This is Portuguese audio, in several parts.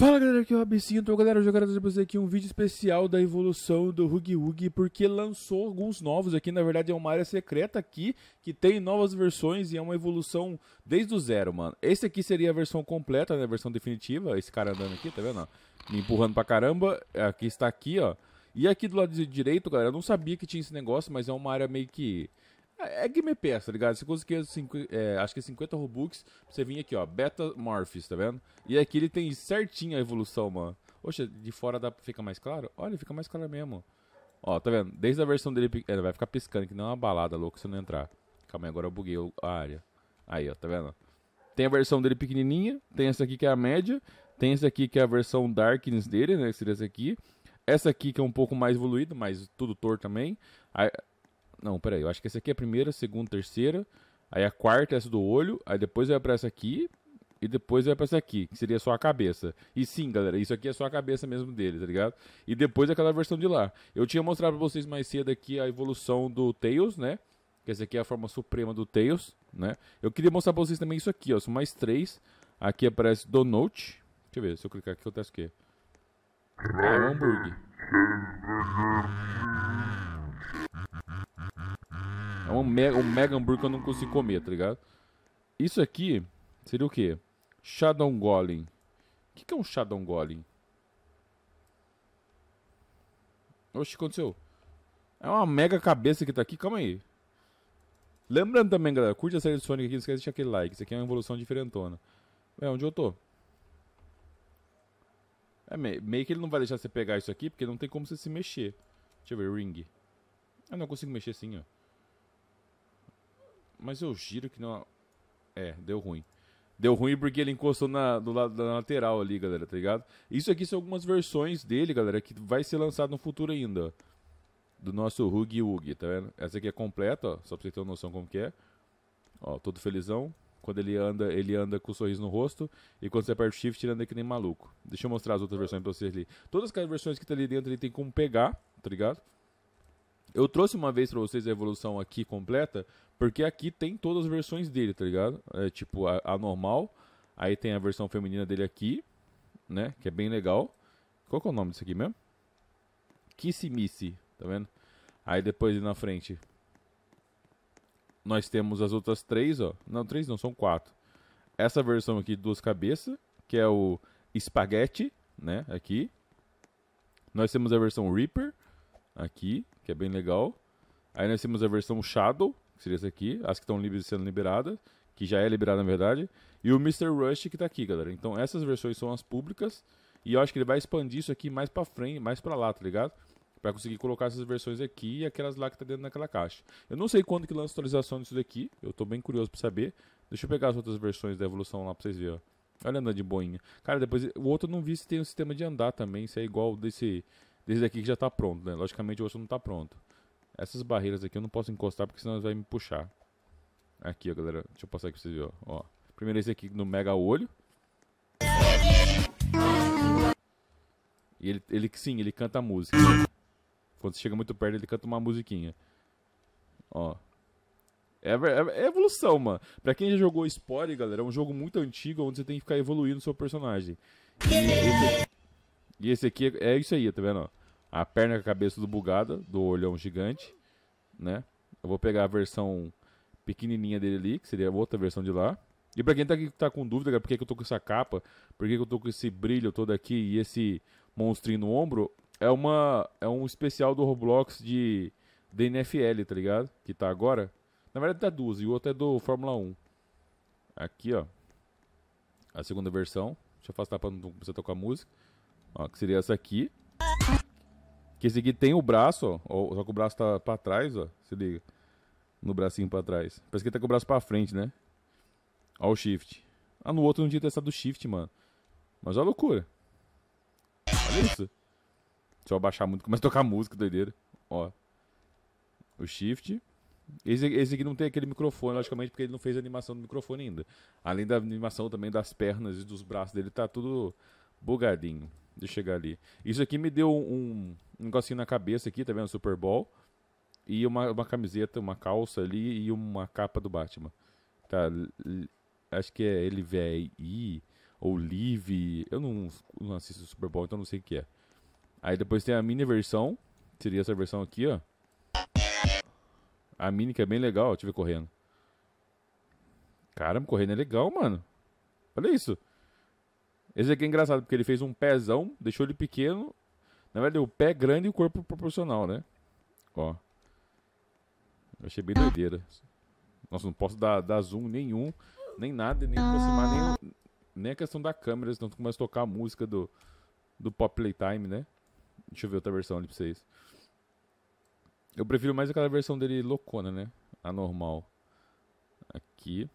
Fala galera, aqui é o então galera, eu quero trazer pra aqui um vídeo especial da evolução do Hug Hug, porque lançou alguns novos aqui, na verdade é uma área secreta aqui, que tem novas versões e é uma evolução desde o zero, mano. Esse aqui seria a versão completa, né, a versão definitiva, esse cara andando aqui, tá vendo, me empurrando pra caramba, aqui está aqui, ó. E aqui do lado direito, galera, eu não sabia que tinha esse negócio, mas é uma área meio que é, é, Game Pass, tá ligado? Você conseguia, é, acho que é 50 Robux, você vinha aqui, ó, Beta Morphs, tá vendo? E aqui ele tem certinho a evolução, mano. Poxa, de fora dá, fica mais claro? Olha, fica mais claro mesmo. Ó, tá vendo? Desde a versão dele, ele é, vai ficar piscando, que não é uma balada louca se não entrar. Calma aí, agora eu buguei a área. Aí, ó, tá vendo? Tem a versão dele pequenininha, tem essa aqui que é a média, tem essa aqui que é a versão Darkness dele, né, que seria essa aqui. Essa aqui que é um pouco mais evoluída, mas tudo torto também. Não, peraí, eu acho que essa aqui é a primeira, segunda, terceira. Aí a quarta é essa do olho, aí depois vai pra essa aqui, e depois vai pra essa aqui, que seria só a cabeça. E sim, galera, isso aqui é só a cabeça mesmo dele, tá ligado? E depois é aquela versão de lá. Eu tinha mostrado pra vocês mais cedo aqui a evolução do Tails, né? Que essa aqui é a forma suprema do Tails, né? Eu queria mostrar pra vocês também isso aqui, ó. São mais três. Aqui aparece Donut. Deixa eu ver, se eu clicar aqui acontece o quê? Ah, é um hambúrguer. É um mega, um mega hambúrguer que eu não consigo comer, tá ligado? Isso aqui seria o quê? Shadow Golem. O que, que é um Shadow Golem? Oxe, o que aconteceu? É uma mega cabeça que tá aqui, calma aí. Lembrando também, galera, curte a série do Sonic aqui, não esquece de deixar aquele like. Isso aqui é uma evolução diferentona. É, onde eu tô? É, meio que ele não vai deixar você pegar isso aqui, porque não tem como você se mexer. Deixa eu ver, ring. Eu não consigo mexer assim, ó. Mas eu giro que não. É, deu ruim. Deu ruim porque ele encostou na, do lado da lateral ali, galera, tá ligado? Isso aqui são algumas versões dele, galera, que vai ser lançado no futuro ainda. Do nosso Hug Hug, tá vendo? Essa aqui é completa, ó, só pra você ter uma noção como que é. Ó, todo felizão. Quando ele anda, ele anda com um sorriso no rosto. E quando você aperta o shift, ele anda que nem maluco. Deixa eu mostrar as outras versões pra vocês ali. Todas as versões que tá ali dentro, ele tem como pegar, tá ligado? Eu trouxe uma vez pra vocês a evolução aqui completa, porque aqui tem todas as versões dele, tá ligado? É, tipo, a, a normal, aí tem a versão feminina dele aqui, né? Que é bem legal. Qual que é o nome disso aqui mesmo? Kissimissi, tá vendo? Aí depois na frente, nós temos as outras três, ó. Não, três não, são quatro. Essa versão aqui de duas cabeças, que é o espaguete, né? Aqui. Nós temos a versão Reaper, aqui que é bem legal. Aí nós temos a versão Shadow, que seria essa aqui, as que estão sendo liberadas, que já é liberada na verdade, e o Mr. Rush que está aqui, galera. Então essas versões são as públicas, e eu acho que ele vai expandir isso aqui mais para frente, mais para lá, tá ligado? Para conseguir colocar essas versões aqui e aquelas lá que tá dentro daquela caixa. Eu não sei quando que lança a atualização disso daqui, eu estou bem curioso para saber. Deixa eu pegar as outras versões da evolução lá para vocês verem, ó. Olha andando de boinha. Cara, depois o outro eu não vi se tem um sistema de andar também, se é igual desse desse aqui que já está pronto, né? Logicamente o osso não está pronto. Essas barreiras aqui eu não posso encostar porque senão vai me puxar. Aqui, ó, galera. Deixa eu passar aqui pra vocês verem, ó. Primeiro esse aqui no mega olho. E ele, ele sim, ele canta a música. Quando você chega muito perto, ele canta uma musiquinha. Ó. É, é, é evolução, mano. Pra quem já jogou Spore, galera, é um jogo muito antigo onde você tem que ficar evoluindo o seu personagem. E esse, e esse aqui é, é isso aí, tá vendo? Ó a perna com a cabeça do bugada, do olhão gigante, né? Eu vou pegar a versão pequenininha dele ali, que seria a outra versão de lá. E pra quem tá, aqui, tá com dúvida, cara, por que, que eu tô com essa capa, por que, que eu tô com esse brilho todo aqui e esse monstrinho no ombro, é, uma, é um especial do Roblox de DNFL, tá ligado? Que tá agora. Na verdade tá duas, e o outro é do Fórmula 1. Aqui, ó. A segunda versão. Deixa eu afastar pra não começar a tocar música. Ó, que seria essa aqui. Que esse aqui tem o braço, ó, só que o braço tá pra trás, ó. Se liga. No bracinho pra trás. Parece que tá com o braço pra frente, né? Ó o shift. Ah, no outro não tinha testado o shift, mano. Mas olha a loucura. Olha isso. Se eu abaixar muito, começa a tocar música, doideira. Ó. O shift. Esse, esse aqui não tem aquele microfone, logicamente, porque ele não fez a animação do microfone ainda. Além da animação também das pernas e dos braços dele, tá tudo bugadinho de chegar ali. Isso aqui me deu um, um negocinho na cabeça aqui, tá vendo? Super Bowl. E uma, uma camiseta, uma calça ali e uma capa do Batman. Tá, acho que é LVI ou Live. Eu não, não assisto Super Bowl, então não sei o que é. Aí depois tem a mini versão. Seria essa versão aqui, ó. A mini que é bem legal, ó. Deixa eu ver correndo. Caramba, correndo é legal, mano. Olha isso. Esse aqui é engraçado, porque ele fez um pezão, deixou ele pequeno. Na verdade, o pé é grande e o corpo proporcional, né? Ó. Eu achei bem doideira. Nossa, não posso dar, dar zoom nenhum, nem nada, nem aproximar, nem, nem a questão da câmera, senão tu começa a tocar a música do, do Pop Playtime, né? Deixa eu ver outra versão ali pra vocês. Eu prefiro mais aquela versão dele loucona, né? A normal. Aqui.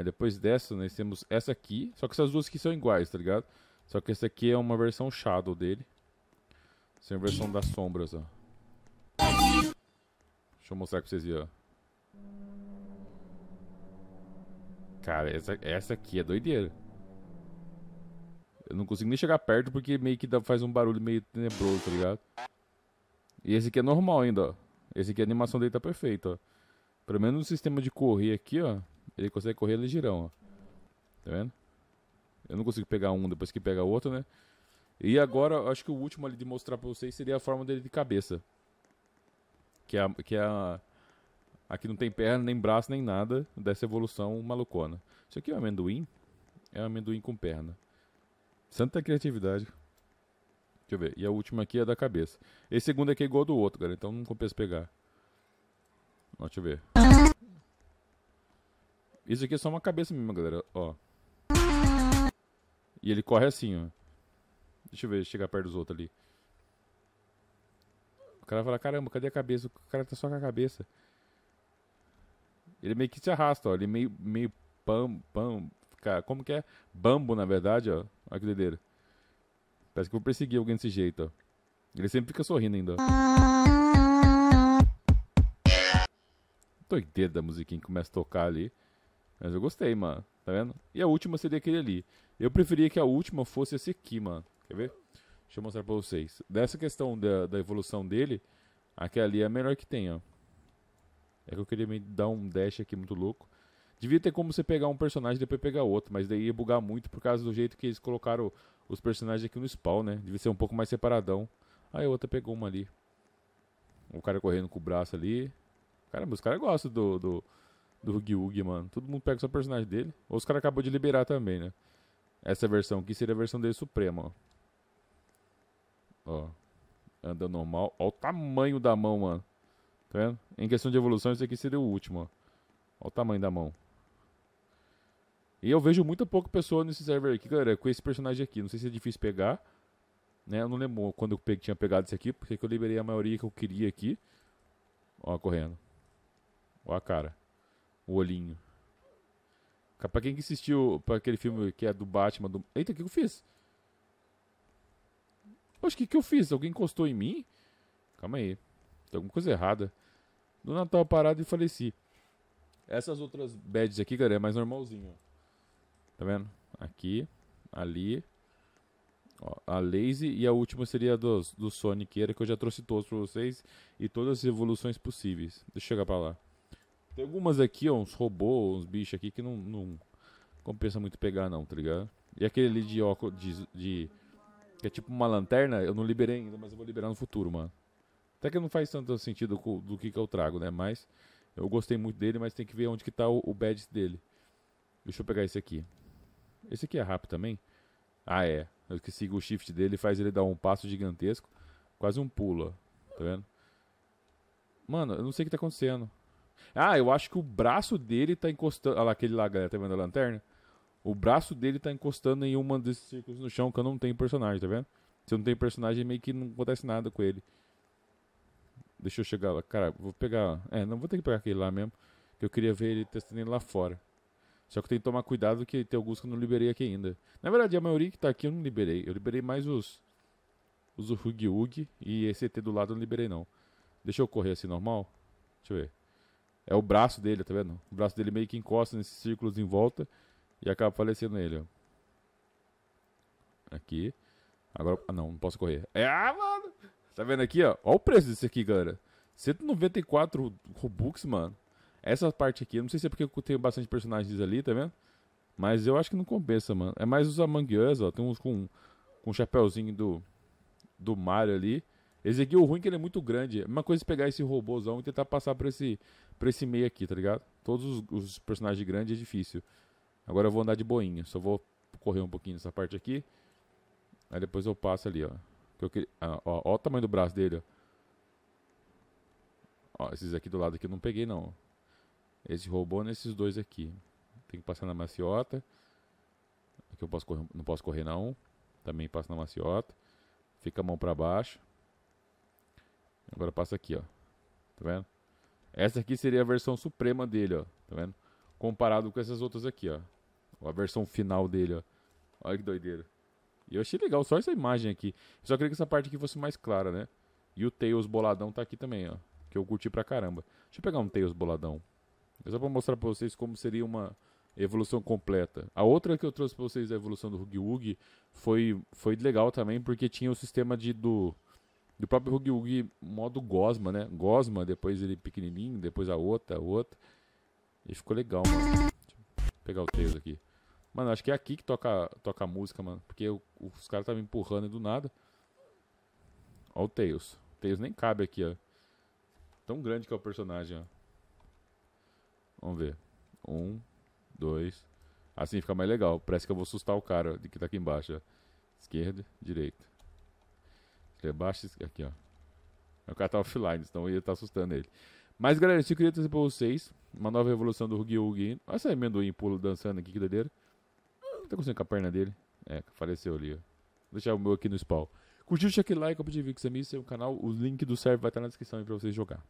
Aí depois dessa, nós temos essa aqui. Só que essas duas aqui são iguais, tá ligado? Só que essa aqui é uma versão Shadow dele. Sem a é versão das sombras, ó. Deixa eu mostrar pra vocês verem, ó. Cara, essa, essa aqui é doideira. Eu não consigo nem chegar perto porque meio que dá, faz um barulho meio tenebroso, tá ligado? E esse aqui é normal ainda, ó. Esse aqui a animação dele tá perfeita, ó. Pelo menos no sistema de correr aqui, ó ele consegue correr, ele girão, ó. Tá vendo? Eu não consigo pegar um depois que pega outro, né? E agora, acho que o último ali de mostrar pra vocês seria a forma dele de cabeça. Que é a, que é a, Aqui não tem perna, nem braço, nem nada dessa evolução malucona. Isso aqui é um amendoim. É um amendoim com perna. Santa criatividade. Deixa eu ver. E a última aqui é da cabeça. Esse segundo aqui é igual ao do outro, cara. Então não compensa pegar. Ó, deixa eu ver. Isso aqui é só uma cabeça mesmo, galera. Ó. E ele corre assim, ó. Deixa eu ver, chegar perto dos outros ali. O cara fala, caramba, cadê a cabeça? O cara tá só com a cabeça. Ele meio que se arrasta, ó. Ele meio, meio pam, pam. Cara, como que é? Bambo, na verdade, ó. Olha que doideira. Parece que eu vou perseguir alguém desse jeito, ó. Ele sempre fica sorrindo ainda, ó. Doideira da musiquinha que começa a tocar ali. Mas eu gostei, mano. Tá vendo? E a última seria aquele ali. Eu preferia que a última fosse esse aqui, mano. Quer ver? Deixa eu mostrar pra vocês. Dessa questão da, da evolução dele, aquela ali é a melhor que tem, ó. É que eu queria me dar um dash aqui muito louco. Devia ter como você pegar um personagem e depois pegar outro, mas daí ia bugar muito por causa do jeito que eles colocaram os personagens aqui no spawn, né? Devia ser um pouco mais separadão. Aí a outra pegou uma ali. O cara correndo com o braço ali. Caramba, os caras gostam do, do, do Hugi mano. Todo mundo pega só o personagem dele. Ou os caras acabou de liberar também, né? Essa versão aqui seria a versão dele suprema, ó. Ó. Anda normal. Ó o tamanho da mão, mano. Tá vendo? Em questão de evolução, esse aqui seria o último, ó. Ó o tamanho da mão. E eu vejo muito pouco pessoa nesse server aqui, galera, com esse personagem aqui. Não sei se é difícil pegar. Né? Eu não lembro quando eu tinha pegado esse aqui, porque eu liberei a maioria que eu queria aqui. Ó, correndo. Ó a cara o olhinho. Pra quem que assistiu pra aquele filme que é do Batman. Do... Eita, o que, que eu fiz? Poxa, o que, que eu fiz? Alguém encostou em mim? Calma aí. Tem alguma coisa errada. No Natal parado e faleci. Essas outras badges aqui, galera, é mais normalzinho. Tá vendo? Aqui, ali. Ó, a Lazy e a última seria dos, do Sonic, que eu já trouxe todos pra vocês. E todas as evoluções possíveis. Deixa eu chegar pra lá. Tem algumas aqui, ó, uns robôs, uns bichos aqui que não, não compensa muito pegar, não, tá ligado? E aquele ali de óculos, de, de, que é tipo uma lanterna, eu não liberei ainda, mas eu vou liberar no futuro, mano. Até que não faz tanto sentido do, do que, que eu trago, né? Mas eu gostei muito dele, mas tem que ver onde que tá o, o badge dele. Deixa eu pegar esse aqui. Esse aqui é rápido também? Ah, é. Eu esqueci que o shift dele faz ele dar um passo gigantesco. Quase um pulo, ó. Tá vendo? Mano, eu não sei o que tá acontecendo. Ah, eu acho que o braço dele tá encostando. Olha lá, aquele lá, galera, tá vendo a lanterna? O braço dele tá encostando em uma desses círculos no chão que eu não tenho personagem, tá vendo? Se eu não tenho personagem, meio que não acontece nada com ele. Deixa eu chegar lá. Cara, vou pegar. É, não vou ter que pegar aquele lá mesmo. Que eu queria ver ele testando ele lá fora. Só que tem que tomar cuidado que tem alguns que eu não liberei aqui ainda. Na verdade, a maioria que tá aqui eu não liberei. Eu liberei mais os. Os Hug Hug e esse ET do lado eu não liberei não. Deixa eu correr assim normal. Deixa eu ver. É o braço dele, tá vendo? O braço dele meio que encosta nesses círculos em volta e acaba falecendo ele, ó. Aqui. Agora. Ah, não, não posso correr. É, ah, mano! Tá vendo aqui, ó? Olha o preço desse aqui, galera. 194 Robux, mano. Essa parte aqui, não sei se é porque eu tenho bastante personagens ali, tá vendo? Mas eu acho que não compensa, mano. É mais os Among Us, ó. Tem uns com, com um chapéuzinho do, do Mario ali. Ezequiel, o ruim é que ele é muito grande. É uma coisa é pegar esse robôzão e tentar passar por esse, por esse meio aqui, tá ligado? Todos os, os personagens grandes é difícil. Agora eu vou andar de boinha. Só vou correr um pouquinho nessa parte aqui. Aí depois eu passo ali, ó. Que eu queria... ah, ó, ó, o tamanho do braço dele, ó. Ó, esses aqui do lado aqui eu não peguei, não. Esse robô nesses dois aqui. Tem que passar na maciota. Aqui eu posso correr, não posso correr, não. Também passo na maciota. Fica a mão pra baixo. Agora passa aqui, ó. Tá vendo? Essa aqui seria a versão suprema dele, ó. Tá vendo? Comparado com essas outras aqui, ó. A versão final dele, ó. Olha que doideira. E eu achei legal só essa imagem aqui. só queria que essa parte aqui fosse mais clara, né? E o Tails boladão tá aqui também, ó. Que eu curti pra caramba. Deixa eu pegar um Tails boladão. É só pra mostrar pra vocês como seria uma evolução completa. A outra que eu trouxe pra vocês da evolução do Huggy foi, foi legal também, porque tinha o sistema de do do próprio Rugi Wuggy modo Gosma, né? Gosma, depois ele pequenininho, depois a outra, a outra. E ficou legal, mano. Deixa eu pegar o Tails aqui. Mano, acho que é aqui que toca, toca a música, mano. Porque eu, os caras estavam empurrando do nada. Ó o Tails. O Tails nem cabe aqui, ó. Tão grande que é o personagem, ó. Vamos ver. Um, dois. Assim fica mais legal. Parece que eu vou assustar o cara que tá aqui embaixo, ó. Esquerda, direita. Ele é baixo, aqui, ó. O cara tá offline, então ia tá assustando ele. Mas galera, isso eu queria trazer pra vocês uma nova evolução do Hugi Hugi. Olha essa amendoim pulo dançando aqui, que doideira. O tá conseguindo com a perna dele? É, faleceu ali, ó. Vou deixar o meu aqui no spawn. Curtiu, deixa aquele like, compartilha o vídeo com os amigos, seu canal. O link do server vai estar na descrição aí pra vocês jogar.